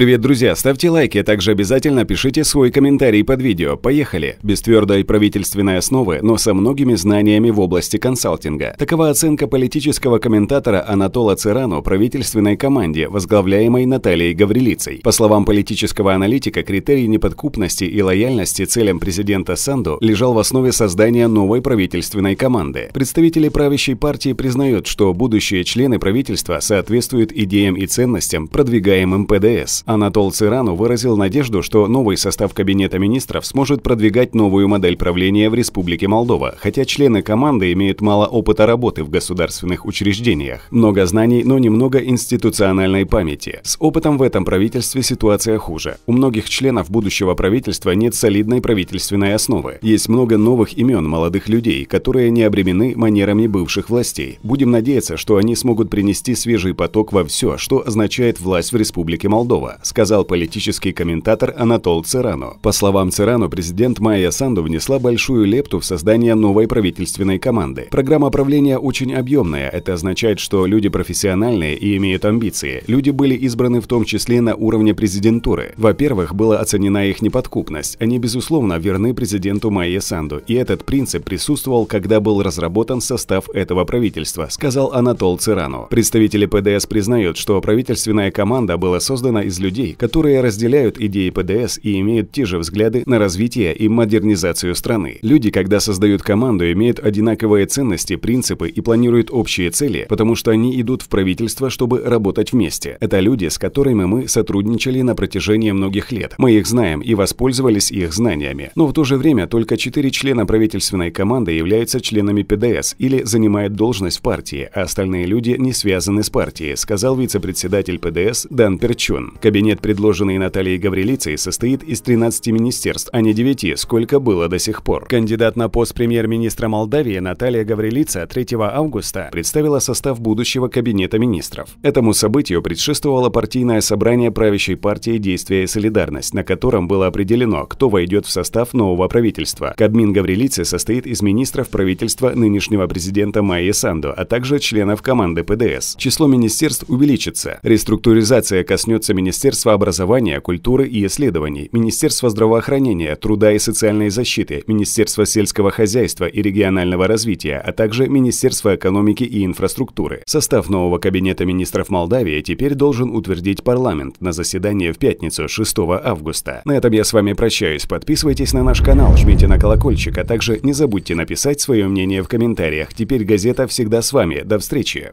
Привет, друзья! Ставьте лайки, а также обязательно пишите свой комментарий под видео. Поехали! Без твердой правительственной основы, но со многими знаниями в области консалтинга. Такова оценка политического комментатора Анатола Цирану правительственной команде, возглавляемой Натальей Гаврилицей. По словам политического аналитика, критерий неподкупности и лояльности целям президента Санду лежал в основе создания новой правительственной команды. Представители правящей партии признают, что будущие члены правительства соответствуют идеям и ценностям, продвигаемым ПДС. Анатол Цирану выразил надежду, что новый состав Кабинета министров сможет продвигать новую модель правления в Республике Молдова, хотя члены команды имеют мало опыта работы в государственных учреждениях, много знаний, но немного институциональной памяти. С опытом в этом правительстве ситуация хуже. У многих членов будущего правительства нет солидной правительственной основы. Есть много новых имен молодых людей, которые не обременены манерами бывших властей. Будем надеяться, что они смогут принести свежий поток во все, что означает власть в Республике Молдова сказал политический комментатор Анатол Церано. По словам Церано, президент Майя Санду внесла большую лепту в создание новой правительственной команды. Программа правления очень объемная. Это означает, что люди профессиональные и имеют амбиции. Люди были избраны в том числе на уровне президентуры. Во-первых, была оценена их неподкупность. Они, безусловно, верны президенту Майе Санду. И этот принцип присутствовал, когда был разработан состав этого правительства, сказал Анатол Церано. Представители ПДС признают, что правительственная команда была создана из людей, людей, которые разделяют идеи ПДС и имеют те же взгляды на развитие и модернизацию страны. Люди, когда создают команду, имеют одинаковые ценности, принципы и планируют общие цели, потому что они идут в правительство, чтобы работать вместе. Это люди, с которыми мы сотрудничали на протяжении многих лет. Мы их знаем и воспользовались их знаниями. Но в то же время только четыре члена правительственной команды являются членами ПДС или занимают должность в партии, а остальные люди не связаны с партией, сказал вице-председатель ПДС Дан Перчун. Кабинет, предложенный Натальей Гаврилицей, состоит из 13 министерств, а не 9, сколько было до сих пор. Кандидат на пост премьер-министра Молдавии Наталья Гаврилица 3 августа представила состав будущего Кабинета министров. Этому событию предшествовало партийное собрание правящей партии «Действие и солидарность», на котором было определено, кто войдет в состав нового правительства. Кабмин Гаврилицы состоит из министров правительства нынешнего президента Майи Санду, а также членов команды ПДС. Число министерств увеличится. Реструктуризация коснется министерств Министерство образования, культуры и исследований, Министерство здравоохранения, труда и социальной защиты, Министерство сельского хозяйства и регионального развития, а также Министерство экономики и инфраструктуры. Состав нового кабинета министров Молдавии теперь должен утвердить парламент на заседании в пятницу 6 августа. На этом я с вами прощаюсь. Подписывайтесь на наш канал, жмите на колокольчик, а также не забудьте написать свое мнение в комментариях. Теперь газета всегда с вами. До встречи!